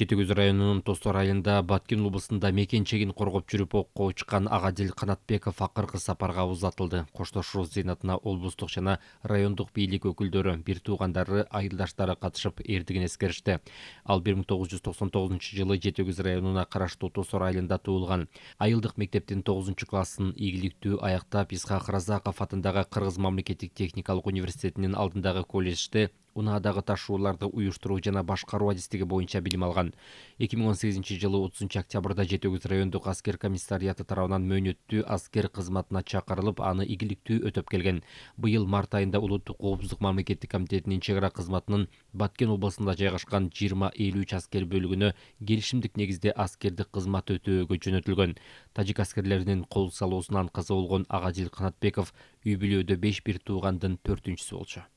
жети көз районунун тосор айылында баткен облусунда мекен чегин коргоп жүрүп окко учкан агадил канатбеков акыркы сапарга узатылды коштошуу зыйнатына облустук жана райондук бийлик өкүлдөрү бир туугандары айылдаштары катышып эрдигин эскеришти ал бир миң тогуз жүз токсон тогузунчу жылы жети көз районуна караштуу тосор айылында туулган айылдык мектептин тогузунчу классын ийгиликтүү аяктап исхак разаков атындагы кыргыз мамлекеттик техникалык университетинин алдындагы колледжде унаадагы ташууларды уюштуруу жана башкаруу адистиги боюнча билим алган эки миң он сегизинчи жылы отузунчу октябрда жети өгүз райондук аскер комиссариаты тарабынан мөөнөттүү аскер кызматына чакырылып аны ийгиликтүү өтөп келген быйыл март айында улуттук коопсуздук мамлекеттик комитетинин чек ара кызматынын баткен облусунда жайгашкан жыйырма элүү үч аскер бөлүгүнө келишимдик негизде аскердик кызмат өтөөгө жөнөтүлгөн тажик аскерлеринин кол салуусунан каза болгон агадил канатбеков үй бүлөдө беш бир туугандын төртүнчүсү болчу